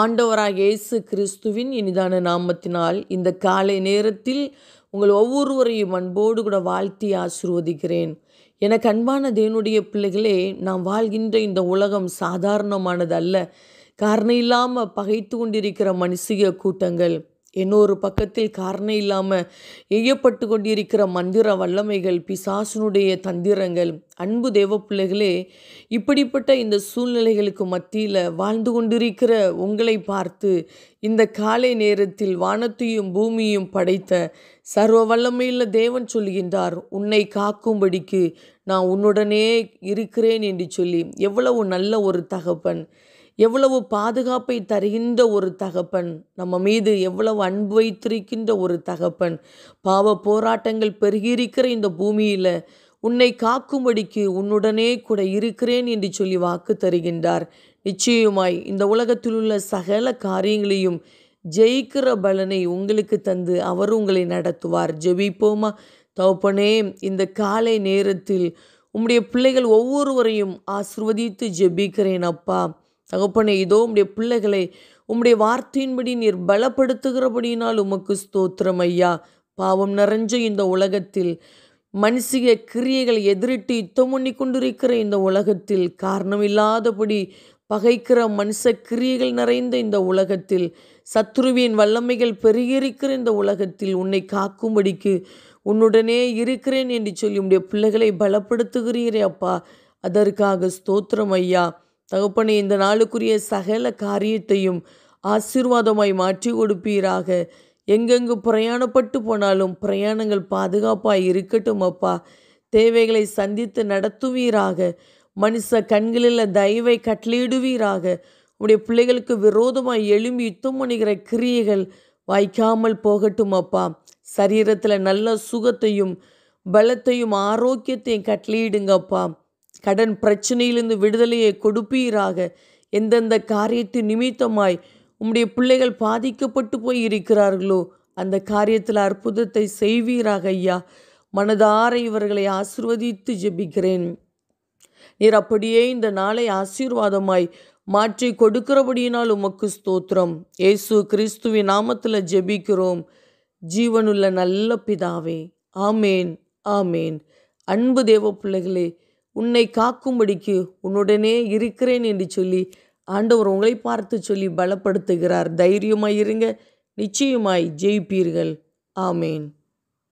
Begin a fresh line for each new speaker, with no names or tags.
ஆண்டவராக இயேசு கிறிஸ்துவின் இனிதான நாமத்தினால் இந்த காலை நேரத்தில் உங்கள் ஒவ்வொருவரையும் அன்போடு கூட வாழ்த்தி ஆசிர்வதிக்கிறேன் என கண்பான தேவனுடைய பிள்ளைகளே நாம் வாழ்கின்ற இந்த உலகம் சாதாரணமானது அல்ல காரணம் இல்லாமல் பகைத்து கொண்டிருக்கிற மனுஷிய கூட்டங்கள் இன்னொரு பக்கத்தில் காரணம் இல்லாமல் எய்யப்பட்டு கொண்டிருக்கிற மந்திர வல்லமைகள் பிசாசனுடைய தந்திரங்கள் அன்பு தேவ பிள்ளைகளே இப்படிப்பட்ட இந்த சூழ்நிலைகளுக்கு மத்தியில் வாழ்ந்து கொண்டிருக்கிற உங்களை பார்த்து இந்த காலை நேரத்தில் வானத்தையும் பூமியும் படைத்த சர்வ வல்லமையில் தேவன் சொல்கின்றார் உன்னை காக்கும்படிக்கு நான் உன்னுடனே இருக்கிறேன் என்று சொல்லி எவ்வளவு நல்ல ஒரு தகப்பன் எவ்வளவு பாதுகாப்பை தருகின்ற ஒரு தகப்பன் நம்ம மீது எவ்வளவு அன்பு வைத்திருக்கின்ற ஒரு தகப்பன் பாவ போராட்டங்கள் பெருகியிருக்கிற இந்த பூமியில் உன்னை காக்கும்படிக்கு உன்னுடனே கூட இருக்கிறேன் என்று சொல்லி வாக்கு தருகின்றார் நிச்சயமாய் இந்த உலகத்தில் உள்ள சகல காரியங்களையும் ஜெயிக்கிற பலனை உங்களுக்கு தந்து அவர் உங்களை நடத்துவார் ஜெபிப்போமா தவப்பனே இந்த காலை நேரத்தில் உம்முடைய பிள்ளைகள் ஒவ்வொருவரையும் ஆசிர்வதித்து ஜெபிக்கிறேன் அப்பா தகப்பனே இதோ உம்முடைய பிள்ளைகளை உம்முடைய வார்த்தையின்படி நீர் பலப்படுத்துகிறபடியினால் உமக்கு ஸ்தோத்திரம் ஐயா பாவம் நிறைஞ்ச இந்த உலகத்தில் மனுஷிக கிரியைகளை எதிரிட்டு யுத்தம் பண்ணி கொண்டிருக்கிற இந்த உலகத்தில் காரணம் இல்லாதபடி பகைக்கிற மனுஷ கிரியைகள் நிறைந்த இந்த உலகத்தில் சத்ருவின் வல்லமைகள் பெருகியிருக்கிற இந்த உலகத்தில் உன்னை காக்கும்படிக்கு உன்னுடனே இருக்கிறேன் என்று சொல்லி உடைய பிள்ளைகளை பலப்படுத்துகிறீரே அப்பா அதற்காக ஸ்தோத்திரம் ஐயா தகப்பனே இந்த நாளுக்குரிய சகல காரியத்தையும் ஆசீர்வாதமாய் மாற்றி கொடுப்பீராக எங்கெங்கு பிரயாணப்பட்டு போனாலும் பிரயாணங்கள் பாதுகாப்பாக இருக்கட்டும் அப்பா தேவைகளை சந்தித்து நடத்துவீராக மனுஷ கண்களில் தயவை கட்டளையிடுவீராக உடைய பிள்ளைகளுக்கு விரோதமாக எழும்பி யுத்தம் பண்ணுகிற கிரியைகள் வாய்க்காமல் போகட்டும் அப்பா சரீரத்தில் நல்ல சுகத்தையும் பலத்தையும் ஆரோக்கியத்தையும் கட்டளையிடுங்கப்பா கடன் பிரச்சனையிலிருந்து விடுதலையை கொடுப்பீராக எந்தெந்த காரியத்து நிமித்தமாய் உம்முடைய பிள்ளைகள் பாதிக்கப்பட்டு போய் இருக்கிறார்களோ அந்த காரியத்தில் அற்புதத்தை செய்வீராக ஐயா மனதார இவர்களை ஆசிர்வதித்து ஜெபிக்கிறேன் நீர் அப்படியே இந்த நாளை ஆசீர்வாதமாய் மாற்றி கொடுக்கிறபடியினால் உமக்கு ஸ்தோத்திரம் ஏசு கிறிஸ்துவின் நாமத்தில் ஜெபிக்கிறோம் ஜீவனுள்ள நல்ல பிதாவே ஆமேன் ஆமேன் அன்பு தேவ பிள்ளைகளே உன்னை காக்கும்படிக்கு உன்னுடனே இருக்கிறேன் என்று சொல்லி ஆண்டவர் உங்களை பார்த்து சொல்லி பலப்படுத்துகிறார் தைரியமாயிருங்க நிச்சயமாய் ஜெயிப்பீர்கள் ஆமேன்